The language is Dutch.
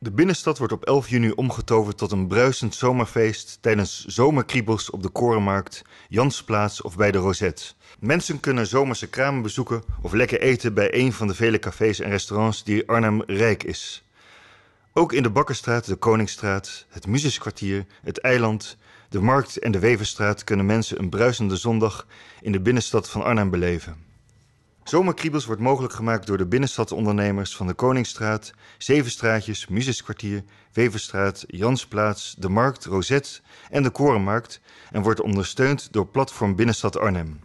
De binnenstad wordt op 11 juni omgetoverd tot een bruisend zomerfeest tijdens zomerkriebels op de Korenmarkt, Jansplaats of bij de Rosette. Mensen kunnen zomerse kramen bezoeken of lekker eten bij een van de vele cafés en restaurants die Arnhem rijk is. Ook in de Bakkerstraat, de Koningsstraat, het Muzieskwartier, het Eiland, de Markt en de Weverstraat kunnen mensen een bruisende zondag in de binnenstad van Arnhem beleven. Zomerkriebels wordt mogelijk gemaakt door de binnenstadondernemers van de Koningsstraat, Zevenstraatjes, Musiskwartier, Weverstraat, Jansplaats, De Markt, Roset en de Korenmarkt en wordt ondersteund door Platform Binnenstad Arnhem.